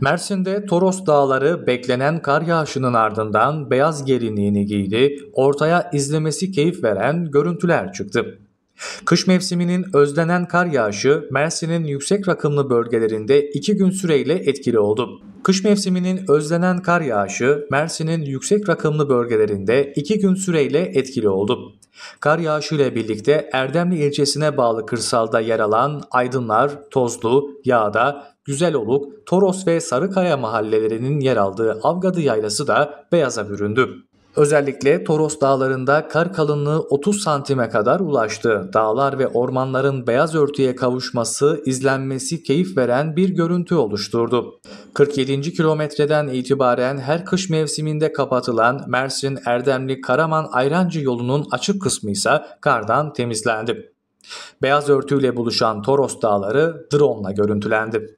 Mersin'de Toros Dağları beklenen kar yağışının ardından beyaz gerinliğini giydi, ortaya izlemesi keyif veren görüntüler çıktı. Kış mevsiminin özlenen kar yağışı Mersin'in yüksek rakımlı bölgelerinde 2 gün süreyle etkili oldu. Kış mevsiminin özlenen kar yağışı Mersin'in yüksek rakımlı bölgelerinde 2 gün süreyle etkili oldu. Kar yağışı ile birlikte Erdemli ilçesine bağlı kırsalda yer alan Aydınlar, Tozlu, Yağda, Güzeloluk, Toros ve Sarıkaya mahallelerinin yer aldığı Avgadı Yaylası da beyaza büründü. Özellikle Toros dağlarında kar kalınlığı 30 santime kadar ulaştı. Dağlar ve ormanların beyaz örtüye kavuşması izlenmesi keyif veren bir görüntü oluşturdu. 47. kilometreden itibaren her kış mevsiminde kapatılan Mersin Erdemli Karaman Ayrancı yolunun açık kısmı ise kardan temizlendi. Beyaz örtüyle buluşan Toros dağları drone ile görüntülendi.